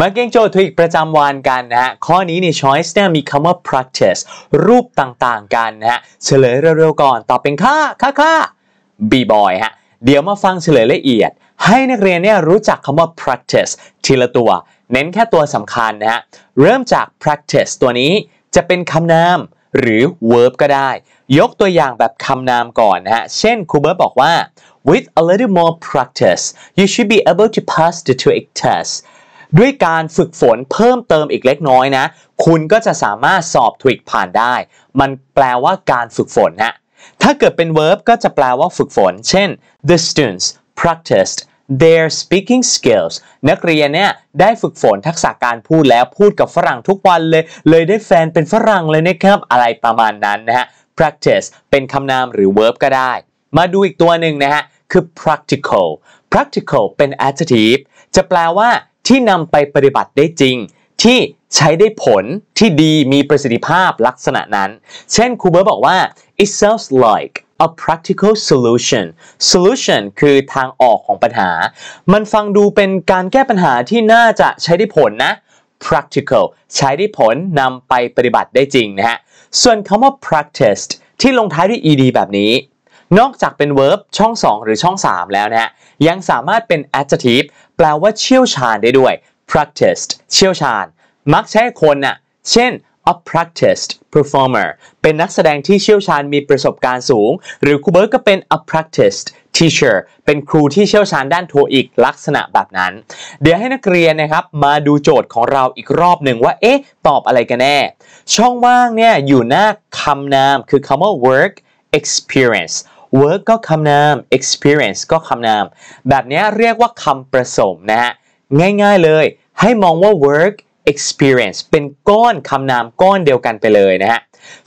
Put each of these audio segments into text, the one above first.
มาเก่งโจทย์ทวิประจำวันกันนะฮะ ข้อนี้ใน choice เนี่ยมีคำว่า practice รูปต่างๆกันนะฮะ เฉลยเร็วๆก่อน ตอบเป็นค่าค่าค่า b boy ฮะ เดี๋ยวมาฟังเฉลยละเอียด ให้นักเรียนเนี่ยรู้จักคำว่า practice ทีละตัว เน้นแค่ตัวสำคัญนะฮะ เริ่มจาก practice ตัวนี้จะเป็นคำนามหรือ verb ก็ได้ ยกตัวอย่างแบบคำนามก่อนนะฮะ เช่นครูเบิร์ตบอกว่า with a little more practice you should be able to pass the TOEIC test ด้วยการฝึกฝนเพิ่มเติมอีกเล็กน้อยนะคุณก็จะสามารถสอบทวิกผ่านได้ มันแปลว่าการฝึกฝนนะถ้าเกิดเป็น verb ก็จะแปลว่าฝึกฝน เช่น the students practiced their speaking skills นักเรียนเนี่ยได้ฝึกฝนทักษะการพูดแล้วพูดกับฝรั่งทุกวันเลย เลยได้แฟนเป็นฝรั่งเลยนะครับ อะไรประมาณนั้นนะฮะ practice เป็นคำนามหรือ verb ก็ได้ มาดูอีกตัวหนึ่งนะฮะคือ practical practical เป็น adjective จะแปลว่าที่นำไปปฏิบัติได้จริง ที่ใช้ได้ผลที่ดีมีประสิทธิภาพลักษณะนั้น เช่นครูเบิร์บอกว่า it sounds like a practical solution solution คือทางออกของปัญหา มันฟังดูเป็นการแก้ปัญหาที่น่าจะใช้ได้ผลนะ practical ใช้ได้ผลนำไปปฏิบัติได้จริงนะฮะ ส่วนคำว่า practiced ที่ลงท้ายด้วย ed แบบนี้ นอกจากเป็น verb ช่อง 2 หรือช่อง 3 แล้วนะฮะยังสามารถเป็น adjective แปลว่าเชี่ยวชาญได้ด้วย practiced เชี่ยวชาญ มักใช้คนน่ะ เช่น a practiced performer เป็นนักแสดงที่เชี่ยวชาญมีประสบการณ์สูง หรือครูเบิร์ตก็เป็น a practiced teacher เป็นครูที่เชี่ยวชาญด้านโทอีกลักษณะแบบนั้น เดี๋ยวให้นักเรียนนะครับ มาดูโจทย์ของเราอีกรอบหนึ่งว่า เอ๊ะ ตอบอะไรกันแน่ ช่องว่างเนี่ยอยู่หน้าคำนาม คือคำว่า work experience work ก็คำนาม experience ก็คำนาม แบบนี้เรียกว่าคำผสมนะฮะ ง่ายๆเลย ให้มองว่า work experience เป็นก้อนคำนามก้อนเดียวกันไปเลยนะฮะ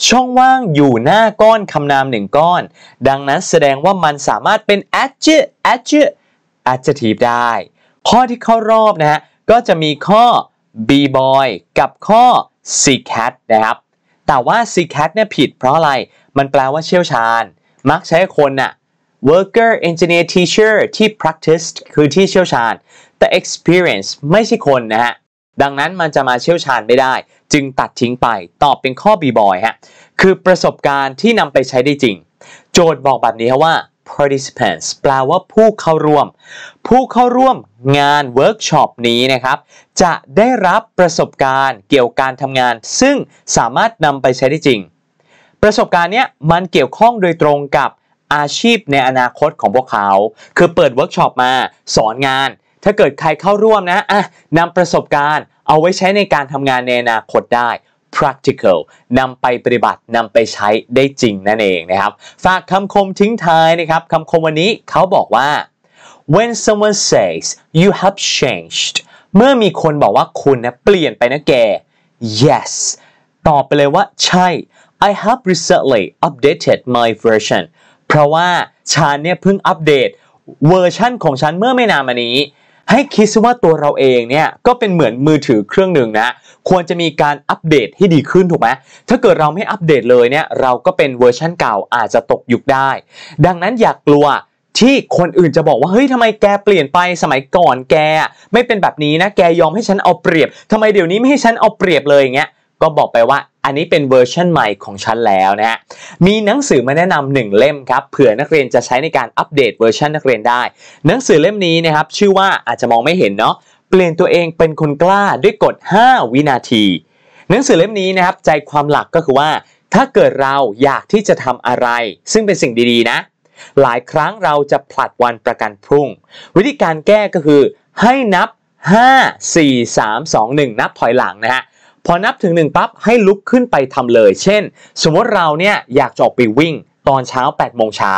ช่องว่างอยู่หน้าก้อนคำนามหนึ่งก้อน ดังนั้นแสดงว่ามันสามารถเป็น adjective adjective adjective ได้ ข้อที่เข้ารอบนะฮะ ก็จะมีข้อ b boy กับข้อ c cat นะครับ แต่ว่า c cat เนี่ยผิดเพราะอะไร มันแปลว่าเชี่ยวชาญมักใช้คนน่ะ worker engineer teacher ที่ practice คือที่เชี่ยวชาญ แต่ experience ไม่ใช่คนนะฮะ ดังนั้นมันจะมาเชี่ยวชาญไม่ได้ จึงตัดทิ้งไปตอบเป็นข้อบีบอยฮะ คือประสบการณ์ที่นำไปใช้ได้จริง โจทย์บอกแบบนี้ว่า participants แปลว่าผู้เข้าร่วม ผู้เข้าร่วมงานเวิร์กช็อปนี้นะครับ จะได้รับประสบการณ์เกี่ยวกับการทำงานซึ่งสามารถนำไปใช้ได้จริงประสบการณ์เนี้ยมันเกี่ยวข้องโดยตรงกับอาชีพในอนาคตของพวกเขา คือเปิดเวิร์กช็อปมาสอนงาน ถ้าเกิดใครเข้าร่วมนะอ่ะนำประสบการณ์เอาไว้ใช้ในการทำงานในอนาคตได้ practical นำไปปฏิบัตินำไปใช้ได้จริงนั่นเองนะครับ ฝากคำคมทิ้งท้ายนะครับคำคมวันนี้เขาบอกว่า when someone says you have changed เมื่อมีคนบอกว่าคุณนะเปลี่ยนไปนะแก yes ตอบไปเลยว่า ใช่ I have recently updated my version เพราะว่าฉันเนี่ยเพิ่งอัปเดตเวอร์ชันของฉันเมื่อไม่นานมานี้ ให้คิดซะว่าตัวเราเองเนี่ย ก็เป็นเหมือนมือถือเครื่องหนึ่งนะ ควรจะมีการอัปเดตให้ดีขึ้นถูกไหม ถ้าเกิดเราไม่อัปเดตเลยเนี่ย เราก็เป็นเวอร์ชันเก่าอาจจะตกยุคได้ ดังนั้นอย่ากกลัวที่คนอื่นจะบอกว่า เฮ้ยทำไมแกเปลี่ยนไปสมัยก่อนแกไม่เป็นแบบนี้นะ แกยอมให้ฉันเอาเปรียบทำไมเดี๋ยวนี้ไม่ให้ฉันเอาเปรียบเลยอย่างเงี้ย ก็บอกไปว่าอันนี้เป็นเวอร์ชันใหม่ของฉันแล้วนะฮะ มีหนังสือมาแนะนำหนึ่งเล่มครับ เผื่อนักเรียนจะใช้ในการอัปเดตเวอร์ชันนักเรียนได้ หนังสือเล่มนี้นะครับชื่อว่าอาจจะมองไม่เห็นเนาะ เปลี่ยนตัวเองเป็นคนกล้าด้วยกด 5 วินาที หนังสือเล่มนี้นะครับใจความหลักก็คือว่า ถ้าเกิดเราอยากที่จะทำอะไร ซึ่งเป็นสิ่งดีๆนะ หลายครั้งเราจะผลัดวันประกันพรุ่ง วิธีการแก้ก็คือให้นับ 5 4 3 2 1นับถอยหลังนะฮะพอนับถึงหนึ่งปั๊บให้ลุกขึ้นไปทำเลย เช่น สมมติเราเนี่ยอยากจะออกไปวิ่งตอนเช้า8ปดโมงเช้า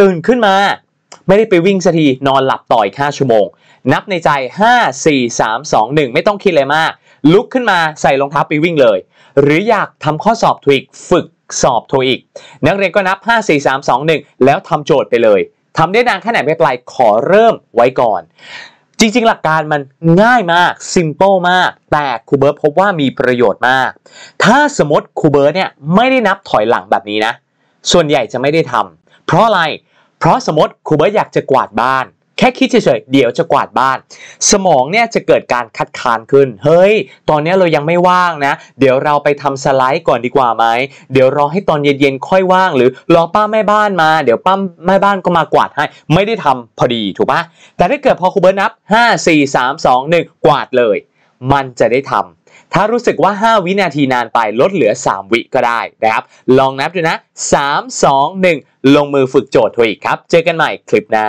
ตื่นขึ้นมา ไม่ได้ไปวิ่งสักทีนอนหลับต่ออีกาชั่วโมง นับในใจ 5 4 3 2 1 ไม่ต้องคิดเลยมาก ลุกขึ้นมาใส่รองเท้าไปวิ่งเลย หรืออยากทำข้อสอบทวิกฝึกสอบทอีกนักเรียนก็นับ 5 4 3 2 1 แล้วทำโจทย์ไปเลยทำได้นานแค่ไหนไม่เป็นไรขอเริ่มไว้ก่อนจริง ๆ หลักการมันง่ายมาก ซิมเปิลมาก แต่ครูเบิร์ตพบว่ามีประโยชน์มาก ถ้าสมมติครูเบิร์ตเนี่ยไม่ได้นับถอยหลังแบบนี้นะ ส่วนใหญ่จะไม่ได้ทำ เพราะอะไร เพราะสมมติครูเบิร์ตอยากจะกวาดบ้านแค่คิดเฉยๆเดี๋ยวจะกวาดบ้าน สมองเนี่ยจะเกิดการคัดค้านขึ้น เฮ้ย ตอนนี้เรายังไม่ว่างนะ เดี๋ยวเราไปทำสไลด์ก่อนดีกว่าไหม เดี๋ยวรอให้ตอนเย็นๆค่อยว่าง หรือรอป้าแม่บ้านมา เดี๋ยวป้าแม่บ้านก็มากวาดให้ ไม่ได้ทำพอดีถูกปะแต่ถ้าเกิดพอครูเบิร์ตนับ 5 4 3 2 1 กวาดเลย มันจะได้ทำ ถ้ารู้สึกว่า 5 วินาทีนานไป ลดเหลือ 3 วิก็ได้นะครับ ลองนับดูนะ3 2 1ลงมือฝึกโจทย์ทวีกครับ เจอกันใหม่คลิปหน้า